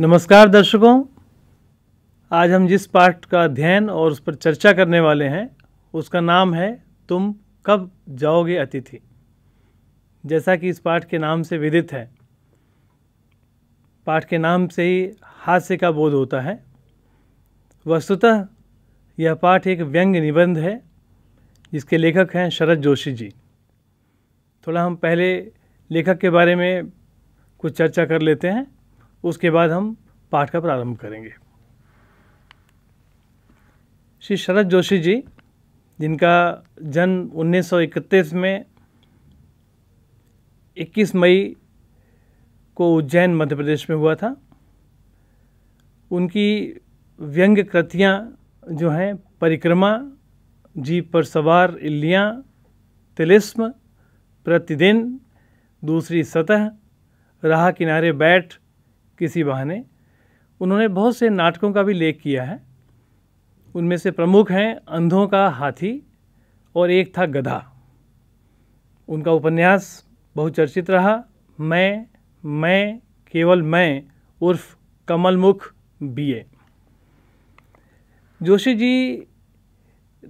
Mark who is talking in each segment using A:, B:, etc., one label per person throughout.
A: नमस्कार दर्शकों आज हम जिस पाठ का अध्ययन और उस पर चर्चा करने वाले हैं उसका नाम है तुम कब जाओगे अतिथि जैसा कि इस पाठ के नाम से विदित है पाठ के नाम से ही हास्य का बोध होता है वस्तुतः यह पाठ एक व्यंग्य निबंध है जिसके लेखक हैं शरद जोशी जी थोड़ा हम पहले लेखक के बारे में कुछ चर्चा कर लेते हैं उसके बाद हम पाठ का प्रारंभ करेंगे श्री शरद जोशी जी जिनका जन्म 1931 में 21 मई को उज्जैन मध्य प्रदेश में हुआ था उनकी व्यंग कृतियाँ जो हैं परिक्रमा जीप पर सवार इल्लियाँ तिलिस्म प्रतिदिन दूसरी सतह राह किनारे बैठ किसी बहाने उन्होंने बहुत से नाटकों का भी लेख किया है उनमें से प्रमुख हैं अंधों का हाथी और एक था गधा उनका उपन्यास बहुत चर्चित रहा मैं मैं केवल मैं उर्फ कमलमुख बीए जोशी जी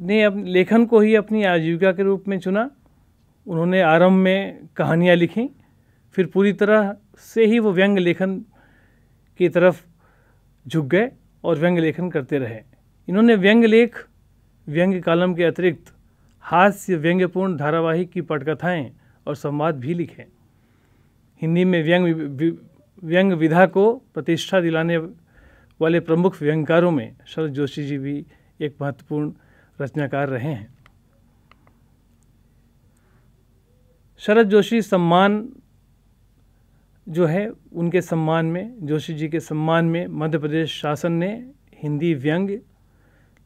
A: ने अब लेखन को ही अपनी आजीविका के रूप में चुना उन्होंने आरंभ में कहानियाँ लिखीं फिर पूरी तरह से ही वो व्यंग लेखन की तरफ झुक गए और व्यंग लेखन करते रहे इन्होंने व्यंग लेख व्यंग कालम के अतिरिक्त हास्य व्यंग्यपूर्ण धारावाहिक की पटकथाएँ और संवाद भी लिखे हिंदी में व्यंग व्यंग विधा को प्रतिष्ठा दिलाने वाले प्रमुख व्यंगकारों में शरद जोशी जी भी एक महत्वपूर्ण रचनाकार रहे हैं शरद जोशी सम्मान जो है उनके सम्मान में जोशी जी के सम्मान में मध्य प्रदेश शासन ने हिंदी व्यंग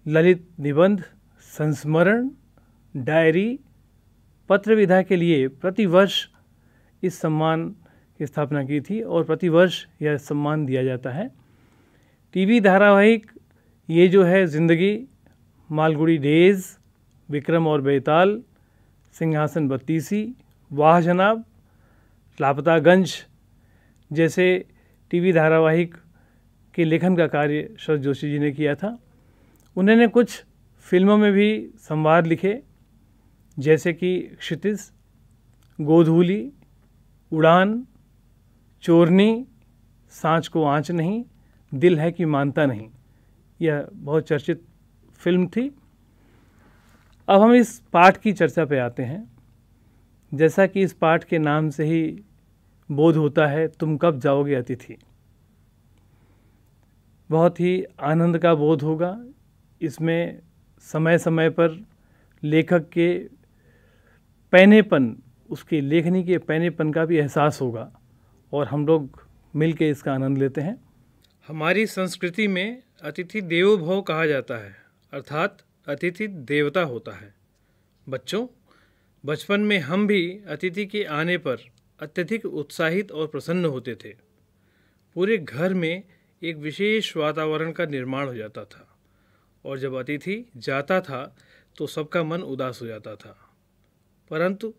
A: ललित निबंध संस्मरण डायरी पत्र विधा के लिए प्रतिवर्ष इस सम्मान की स्थापना की थी और प्रतिवर्ष यह सम्मान दिया जाता है टीवी धारावाहिक ये जो है ज़िंदगी मालगुड़ी डेज विक्रम और बेताल सिंहासन बत्तीसी वाह जनाब लापतागंज जैसे टीवी धारावाहिक के लेखन का कार्य शरद जोशी जी ने किया था उन्होंने कुछ फिल्मों में भी संवाद लिखे जैसे कि क्षितिज गोधूली उड़ान चोरनी सांच को आँच नहीं दिल है कि मानता नहीं यह बहुत चर्चित फिल्म थी अब हम इस पाठ की चर्चा पे आते हैं जैसा कि इस पाठ के नाम से ही बोध होता है तुम कब जाओगे अतिथि बहुत ही आनंद का बोध होगा इसमें समय समय पर लेखक के पैनेपन उसके लेखनी के पैनेपन का भी एहसास होगा और हम लोग मिल के इसका आनंद लेते हैं हमारी संस्कृति में अतिथि देवो भव कहा जाता है अर्थात अतिथि देवता होता है बच्चों बचपन में हम भी अतिथि के आने पर अत्यधिक उत्साहित और प्रसन्न होते थे पूरे घर में एक विशेष वातावरण का निर्माण हो जाता था और जब अतिथि जाता था तो सबका मन उदास हो जाता था परंतु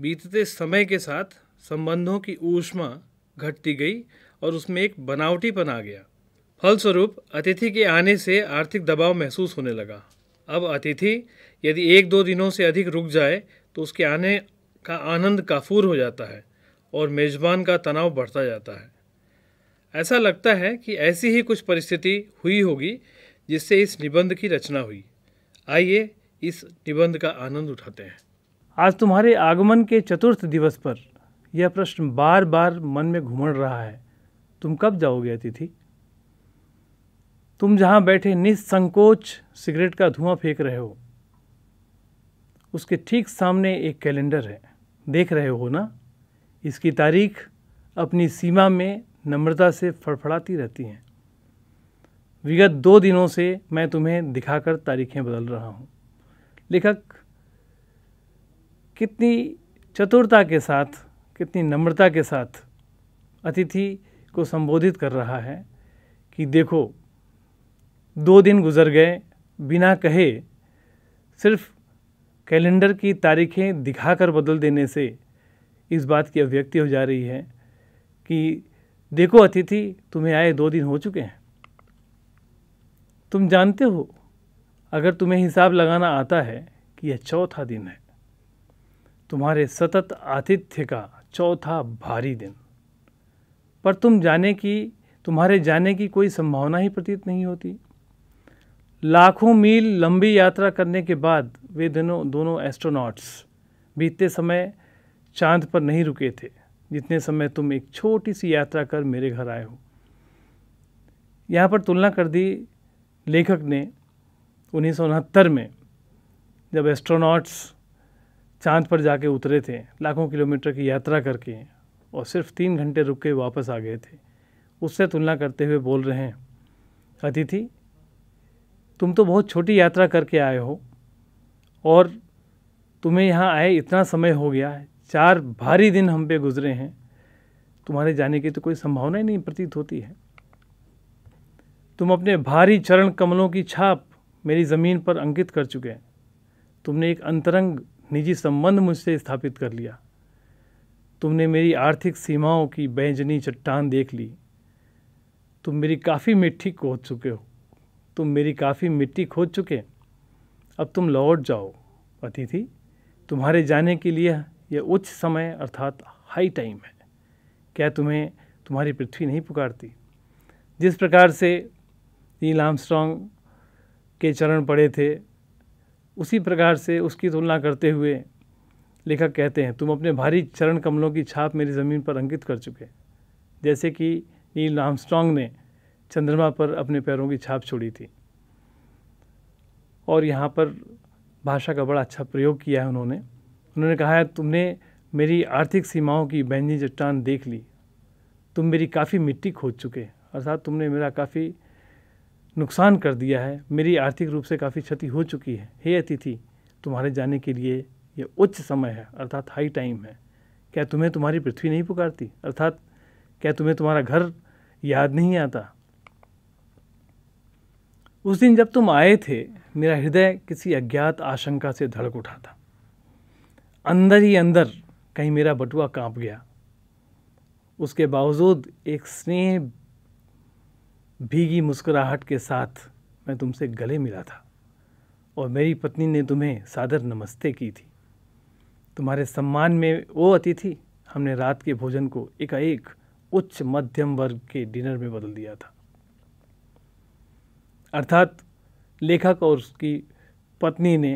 A: बीतते समय के साथ संबंधों की ऊष्मा घटती गई और उसमें एक बनावटीपन आ गया फलस्वरूप अतिथि के आने से आर्थिक दबाव महसूस होने लगा अब अतिथि यदि एक दो दिनों से अधिक रुक जाए तो उसके आने का आनंद काफूर हो जाता है और मेज़बान का तनाव बढ़ता जाता है ऐसा लगता है कि ऐसी ही कुछ परिस्थिति हुई होगी जिससे इस निबंध की रचना हुई आइए इस निबंध का आनंद उठाते हैं आज तुम्हारे आगमन के चतुर्थ दिवस पर यह प्रश्न बार बार मन में घूमड़ रहा है तुम कब जाओगे अतिथि तुम जहाँ बैठे निसंकोच सिगरेट का धुआं फेंक रहे हो उसके ठीक सामने एक कैलेंडर है देख रहे हो ना इसकी तारीख अपनी सीमा में नम्रता से फड़फड़ाती रहती हैं विगत दो दिनों से मैं तुम्हें दिखाकर तारीखें बदल रहा हूँ लेखक कितनी चतुरता के साथ कितनी नम्रता के साथ अतिथि को संबोधित कर रहा है कि देखो दो दिन गुजर गए बिना कहे सिर्फ कैलेंडर की तारीखें दिखाकर बदल देने से इस बात की अभिव्यक्ति हो जा रही है कि देखो अतिथि तुम्हें आए दो दिन हो चुके हैं तुम जानते हो अगर तुम्हें हिसाब लगाना आता है कि यह चौथा दिन है तुम्हारे सतत आतिथ्य का चौथा भारी दिन पर तुम जाने की तुम्हारे जाने की कोई संभावना ही प्रतीत नहीं होती लाखों मील लंबी यात्रा करने के बाद वे दोनों दोनों एस्ट्रोनॉट्स बीतते समय चांद पर नहीं रुके थे जितने समय तुम एक छोटी सी यात्रा कर मेरे घर आए हो यहाँ पर तुलना कर दी लेखक ने उन्नीस में जब एस्ट्रोनॉट्स चांद पर जाके उतरे थे लाखों किलोमीटर की यात्रा करके और सिर्फ तीन घंटे रुक के वापस आ गए थे उससे तुलना करते हुए बोल रहे हैं अतिथि तुम तो बहुत छोटी यात्रा करके आए हो और तुम्हें यहाँ आए इतना समय हो गया है चार भारी दिन हम पे गुजरे हैं तुम्हारे जाने की तो कोई संभावना ही नहीं प्रतीत होती है तुम अपने भारी चरण कमलों की छाप मेरी ज़मीन पर अंकित कर चुके हैं तुमने एक अंतरंग निजी संबंध मुझसे स्थापित कर लिया तुमने मेरी आर्थिक सीमाओं की बैंजनी चट्टान देख ली तुम मेरी काफ़ी मिट्टी खोद चुके हो तुम मेरी काफ़ी मिट्टी खोद चुके अब तुम लौट जाओ अतिथि तुम्हारे जाने के लिए यह उच्च समय अर्थात हाई टाइम है क्या तुम्हें तुम्हारी पृथ्वी नहीं पुकारती जिस प्रकार से नील आमस्ट्रॉन्ग के चरण पड़े थे उसी प्रकार से उसकी तुलना करते हुए लेखक कहते हैं तुम अपने भारी चरण कमलों की छाप मेरी ज़मीन पर अंकित कर चुके जैसे कि नील आमस्ट्रॉन्ग ने चंद्रमा पर अपने पैरों की छाप छोड़ी थी और यहाँ पर भाषा का बड़ा अच्छा प्रयोग किया है उन्होंने उन्होंने कहा है तुमने मेरी आर्थिक सीमाओं की बैंजनी चट्टान देख ली तुम मेरी काफ़ी मिट्टी खोद चुके अर्थात तुमने मेरा काफ़ी नुकसान कर दिया है मेरी आर्थिक रूप से काफ़ी क्षति हो चुकी है हे अतिथि तुम्हारे जाने के लिए यह उच्च समय है अर्थात हाई टाइम है क्या तुम्हें तुम्हारी पृथ्वी नहीं पुकारती अर्थात क्या तुम्हें तुम्हारा घर याद नहीं आता उस दिन जब तुम आए थे मेरा हृदय किसी अज्ञात आशंका से धड़क उठा था अंदर ही अंदर कहीं मेरा बटुआ कांप गया उसके बावजूद एक स्नेह भीगी मुस्कुराहट के साथ मैं तुमसे गले मिला था और मेरी पत्नी ने तुम्हें सादर नमस्ते की थी तुम्हारे सम्मान में वो अतिथि हमने रात के भोजन को एकाएक उच्च मध्यम वर्ग के डिनर में बदल दिया था अर्थात लेखक और उसकी पत्नी ने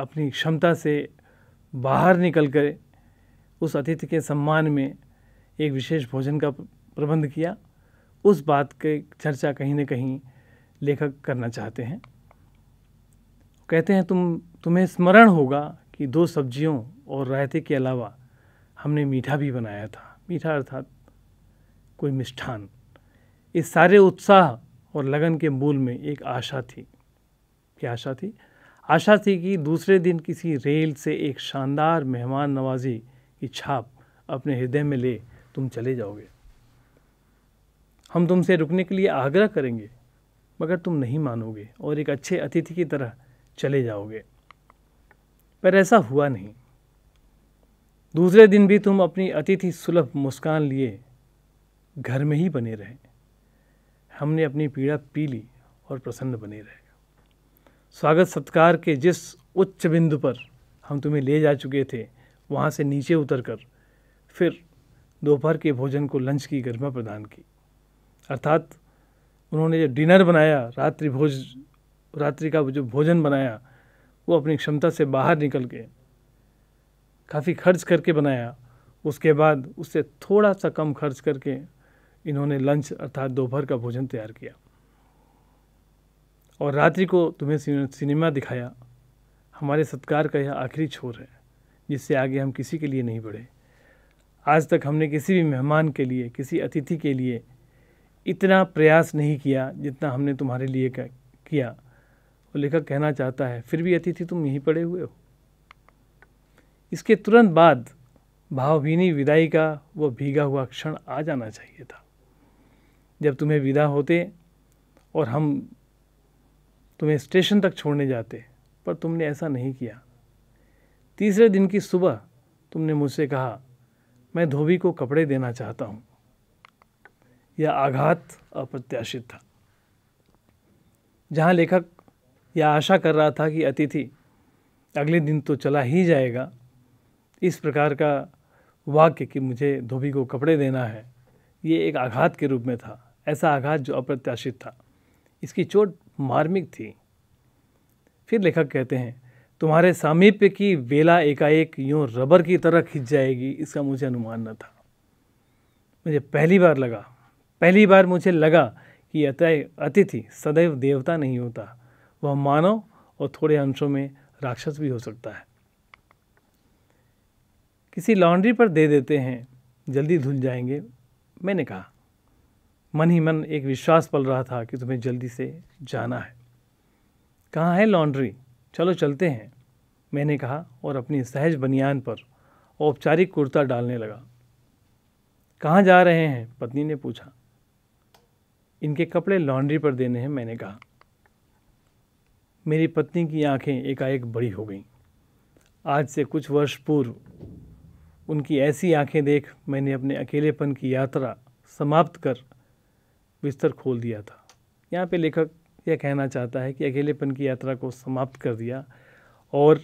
A: अपनी क्षमता से बाहर निकल कर उस अतिथि के सम्मान में एक विशेष भोजन का प्रबंध किया उस बात के चर्चा कहीं ना कहीं लेखक करना चाहते हैं कहते हैं तुम तुम्हें स्मरण होगा कि दो सब्जियों और रायते के अलावा हमने मीठा भी बनाया था मीठा अर्थात कोई मिष्ठान इस सारे उत्साह और लगन के मूल में एक आशा थी क्या आशा थी आशा थी कि दूसरे दिन किसी रेल से एक शानदार मेहमान नवाजी की छाप अपने हृदय में ले तुम चले जाओगे हम तुमसे रुकने के लिए आग्रह करेंगे मगर तुम नहीं मानोगे और एक अच्छे अतिथि की तरह चले जाओगे पर ऐसा हुआ नहीं दूसरे दिन भी तुम अपनी अतिथि सुलभ मुस्कान लिए घर में ही बने रहे हमने अपनी पीड़ा पी ली और प्रसन्न बने रहे स्वागत सत्कार के जिस उच्च बिंदु पर हम तुम्हें ले जा चुके थे वहाँ से नीचे उतर कर फिर दोपहर के भोजन को लंच की गरिमा प्रदान की अर्थात उन्होंने जो डिनर बनाया रात्रि भोज रात्रि का जो भोजन बनाया वो अपनी क्षमता से बाहर निकल के काफ़ी खर्च करके बनाया उसके बाद उससे थोड़ा सा कम खर्च करके इन्होंने लंच अर्थात दोपहर का भोजन तैयार किया और रात्रि को तुम्हें सिनेमा दिखाया हमारे सत्कार का यह आखिरी छोर है जिससे आगे हम किसी के लिए नहीं बढ़े आज तक हमने किसी भी मेहमान के लिए किसी अतिथि के लिए इतना प्रयास नहीं किया जितना हमने तुम्हारे लिए किया और लेखक कहना चाहता है फिर भी अतिथि तुम यहीं पड़े हुए हो इसके तुरंत बाद भावभीनी विदाई का वह भीगा हुआ क्षण आ जाना चाहिए था जब तुम्हें विदा होते और हम तुम्हें स्टेशन तक छोड़ने जाते पर तुमने ऐसा नहीं किया तीसरे दिन की सुबह तुमने मुझसे कहा मैं धोबी को कपड़े देना चाहता हूँ यह आघात अप्रत्याशित था जहाँ लेखक यह आशा कर रहा था कि अतिथि अगले दिन तो चला ही जाएगा इस प्रकार का वाक्य कि मुझे धोबी को कपड़े देना है ये एक आघात के रूप में था ऐसा आघात जो अप्रत्याशित था इसकी चोट मार्मिक थी फिर लेखक कहते हैं तुम्हारे सामीप्य की वेला एकाएक यूं रबर की तरह खिंच जाएगी इसका मुझे अनुमान न था मुझे पहली बार लगा पहली बार मुझे लगा कि अत अतिथि सदैव देवता नहीं होता वह मानव और थोड़े अंशों में राक्षस भी हो सकता है किसी लॉन्ड्री पर दे देते हैं जल्दी धुल जाएंगे मैंने कहा मन ही मन एक विश्वास पल रहा था कि तुम्हें जल्दी से जाना है कहाँ है लॉन्ड्री चलो चलते हैं मैंने कहा और अपनी सहज बनियान पर औपचारिक कुर्ता डालने लगा कहाँ जा रहे हैं पत्नी ने पूछा इनके कपड़े लॉन्ड्री पर देने हैं मैंने कहा मेरी पत्नी की आंखें एकाएक बड़ी हो गईं आज से कुछ वर्ष पूर्व उनकी ऐसी आंखें देख मैंने अपने अकेलेपन की यात्रा समाप्त कर बिस्तर खोल दिया था यहाँ पे लेखक यह कहना चाहता है कि अकेलेपन की यात्रा को समाप्त कर दिया और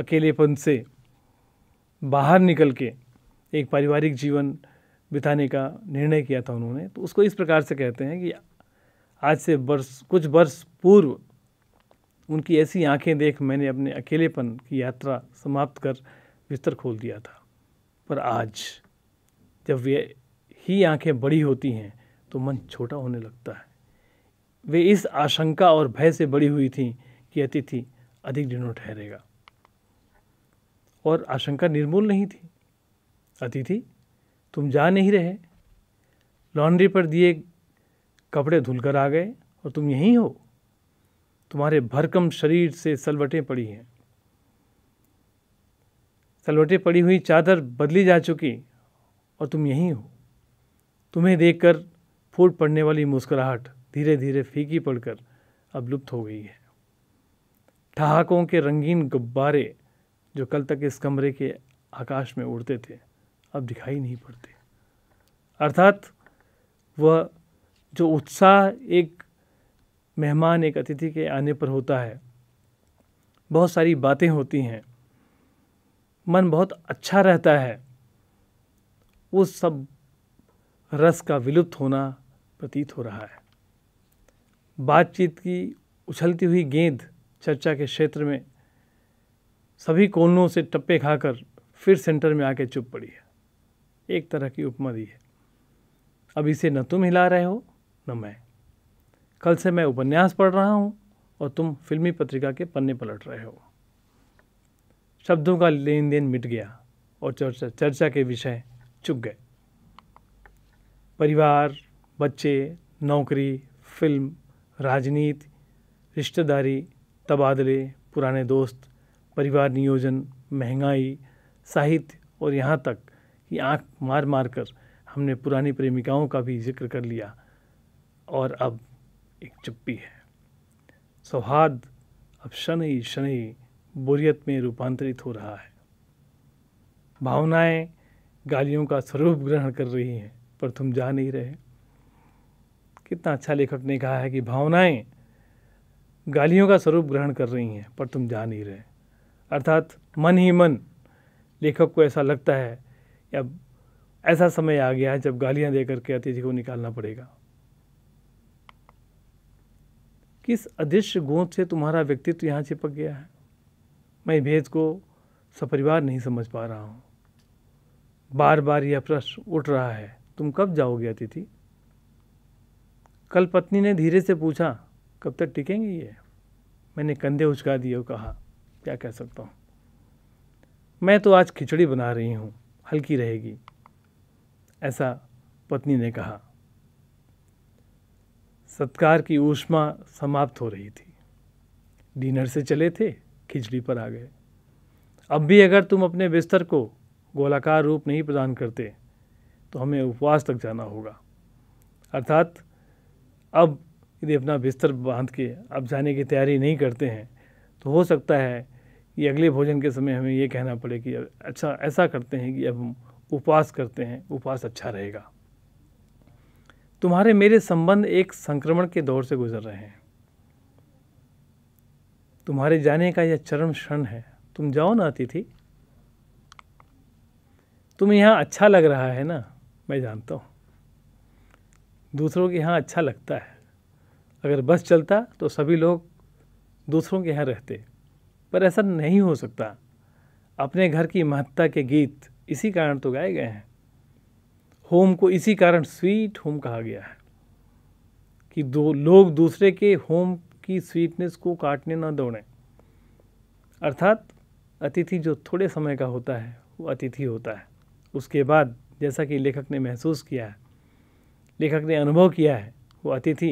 A: अकेलेपन से बाहर निकल के एक पारिवारिक जीवन बिताने का निर्णय किया था उन्होंने तो उसको इस प्रकार से कहते हैं कि आज से वर्ष कुछ वर्ष पूर्व उनकी ऐसी आंखें देख मैंने अपने अकेलेपन की यात्रा समाप्त कर बिस्तर खोल दिया था पर आज जब वे ही आंखें बड़ी होती हैं तो मन छोटा होने लगता है वे इस आशंका और भय से बड़ी हुई थी कि अतिथि अधिक दिनों ठहरेगा और आशंका निर्मूल नहीं थी अतिथि तुम जा नहीं रहे लॉन्ड्री पर दिए कपड़े धुलकर आ गए और तुम यहीं हो तुम्हारे भरकम शरीर से सलवटें पड़ी हैं सलवटें पड़ी हुई चादर बदली जा चुकी और तुम यहीं हो तुम्हें देखकर फूट पड़ने वाली मुस्कुराहट धीरे धीरे फीकी पड़कर अब लुप्त हो गई है ठहाकों के रंगीन गुब्बारे जो कल तक इस कमरे के आकाश में उड़ते थे अब दिखाई नहीं पड़ते अर्थात वह जो उत्साह एक मेहमान एक अतिथि के आने पर होता है बहुत सारी बातें होती हैं मन बहुत अच्छा रहता है उस सब रस का विलुप्त होना प्रतीत हो रहा है बातचीत की उछलती हुई गेंद चर्चा के क्षेत्र में सभी कोनों से टप्पे खाकर फिर सेंटर में आके चुप पड़ी है एक तरह की उपमा दी है अब इसे न तुम हिला रहे हो न मैं कल से मैं उपन्यास पढ़ रहा हूँ और तुम फिल्मी पत्रिका के पन्ने पलट रहे हो शब्दों का लेन देन मिट गया और चर्चा चर्चा के विषय चुप गए परिवार बच्चे नौकरी फिल्म राजनीति रिश्तेदारी तबादले पुराने दोस्त परिवार नियोजन महंगाई साहित्य और यहाँ तक कि आँख मार मार कर हमने पुरानी प्रेमिकाओं का भी जिक्र कर लिया और अब एक चुप्पी है सौहार्द अब शनि शनि बोरियत में रूपांतरित हो रहा है भावनाएं गालियों का स्वरूप ग्रहण कर रही हैं पर तुम जा नहीं रहे कितना अच्छा लेखक ने कहा है कि भावनाएं गालियों का स्वरूप ग्रहण कर रही हैं पर तुम जान ही रहे अर्थात मन ही मन लेखक को ऐसा लगता है कि अब ऐसा समय आ गया है जब गालियां देकर के अतिथि को निकालना पड़ेगा किस अदृश्य गोद से तुम्हारा व्यक्तित्व यहाँ चिपक गया है मैं भेद को सपरिवार नहीं समझ पा रहा हूँ बार बार यह प्रश्न उठ रहा है तुम कब जाओगे अतिथि कल पत्नी ने धीरे से पूछा कब तक टिकेंगे ये मैंने कंधे उचका दिए और कहा क्या कह सकता हूँ मैं तो आज खिचड़ी बना रही हूँ हल्की रहेगी ऐसा पत्नी ने कहा सत्कार की ऊष्मा समाप्त हो रही थी डिनर से चले थे खिचड़ी पर आ गए अब भी अगर तुम अपने बिस्तर को गोलाकार रूप नहीं प्रदान करते तो हमें उपवास तक जाना होगा अर्थात अब यदि अपना बिस्तर बांध के अब जाने की तैयारी नहीं करते हैं तो हो सकता है कि अगले भोजन के समय हमें ये कहना पड़े कि अच्छा ऐसा करते हैं कि अब हम उपवास करते हैं उपवास अच्छा रहेगा तुम्हारे मेरे संबंध एक संक्रमण के दौर से गुजर रहे हैं तुम्हारे जाने का यह चरम क्षण है तुम जाओ ना अतिथि तुम्हें यहाँ अच्छा लग रहा है ना मैं जानता हूँ दूसरों के यहाँ अच्छा लगता है अगर बस चलता तो सभी लोग दूसरों के यहाँ रहते पर ऐसा नहीं हो सकता अपने घर की महत्ता के गीत इसी कारण तो गाए गए हैं होम को इसी कारण स्वीट होम कहा गया है कि दो लोग दूसरे के होम की स्वीटनेस को काटने ना दौड़ें अर्थात अतिथि जो थोड़े समय का होता है वो अतिथि होता है उसके बाद जैसा कि लेखक ने महसूस किया है लेखक ने अनुभव किया है वो अतिथि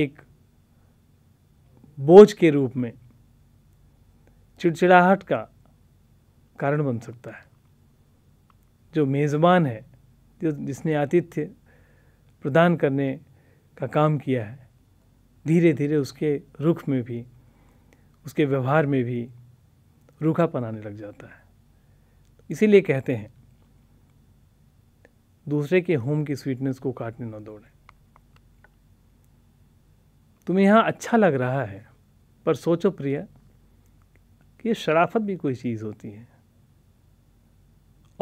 A: एक बोझ के रूप में चिड़चिड़ाहट का कारण बन सकता है जो मेज़बान है जो जिसने आतिथ्य प्रदान करने का काम किया है धीरे धीरे उसके रुख में भी उसके व्यवहार में भी रूखापन आने लग जाता है इसीलिए कहते हैं दूसरे के होम की स्वीटनेस को काटने न दौड़े तुम्हें यहाँ अच्छा लग रहा है पर सोचो प्रिय कि ये शराफत भी कोई चीज़ होती है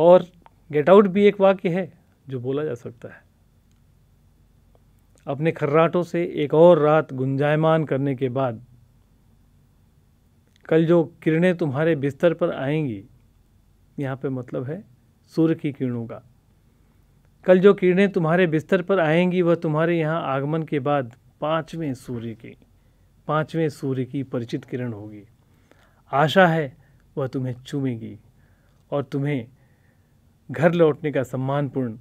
A: और गेट आउट भी एक वाक्य है जो बोला जा सकता है अपने खर्राटों से एक और रात गुंजायमान करने के बाद कल जो किरणें तुम्हारे बिस्तर पर आएंगी यहाँ पे मतलब है सूर्य की किरणों का कल जो किरणें तुम्हारे बिस्तर पर आएंगी वह तुम्हारे यहाँ आगमन के बाद पाँचवें सूर्य की पांचवें सूर्य की परिचित किरण होगी आशा है वह तुम्हें चूमेगी और तुम्हें घर लौटने का सम्मानपूर्ण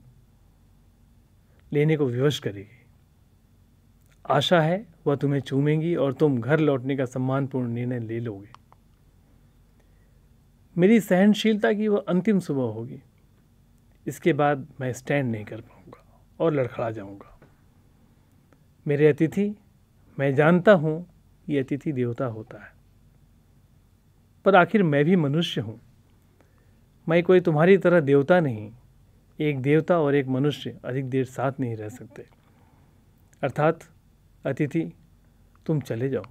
A: लेने को विवश करेगी आशा है वह तुम्हें चूमेंगी और तुम घर लौटने का सम्मानपूर्ण निर्णय ले लोगे मेरी सहनशीलता की वह अंतिम सुबह होगी इसके बाद मैं स्टैंड नहीं कर पाऊँगा और लड़खड़ा जाऊँगा मेरे अतिथि मैं जानता हूँ ये अतिथि देवता होता है पर आखिर मैं भी मनुष्य हूँ मैं कोई तुम्हारी तरह देवता नहीं एक देवता और एक मनुष्य अधिक देर साथ नहीं रह सकते अर्थात अतिथि तुम चले जाओ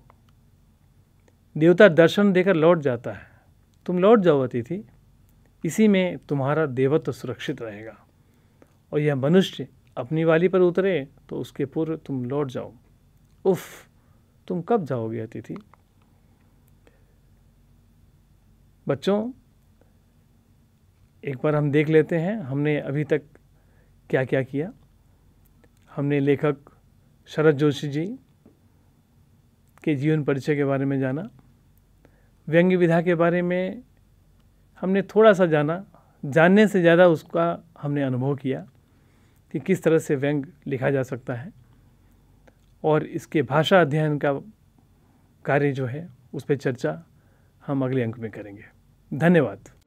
A: देवता दर्शन देकर लौट जाता है तुम लौट जाओ अतिथि इसी में तुम्हारा देवत्व सुरक्षित रहेगा और यह मनुष्य अपनी वाली पर उतरे तो उसके पूर्व तुम लौट जाओ उफ तुम कब जाओगे अतिथि बच्चों एक बार हम देख लेते हैं हमने अभी तक क्या क्या किया हमने लेखक शरद जोशी जी के जीवन परिचय के बारे में जाना व्यंग्य विधा के बारे में हमने थोड़ा सा जाना जानने से ज़्यादा उसका हमने अनुभव किया कि किस तरह से व्यंग लिखा जा सकता है और इसके भाषा अध्ययन का कार्य जो है उस पर चर्चा हम अगले अंक में करेंगे धन्यवाद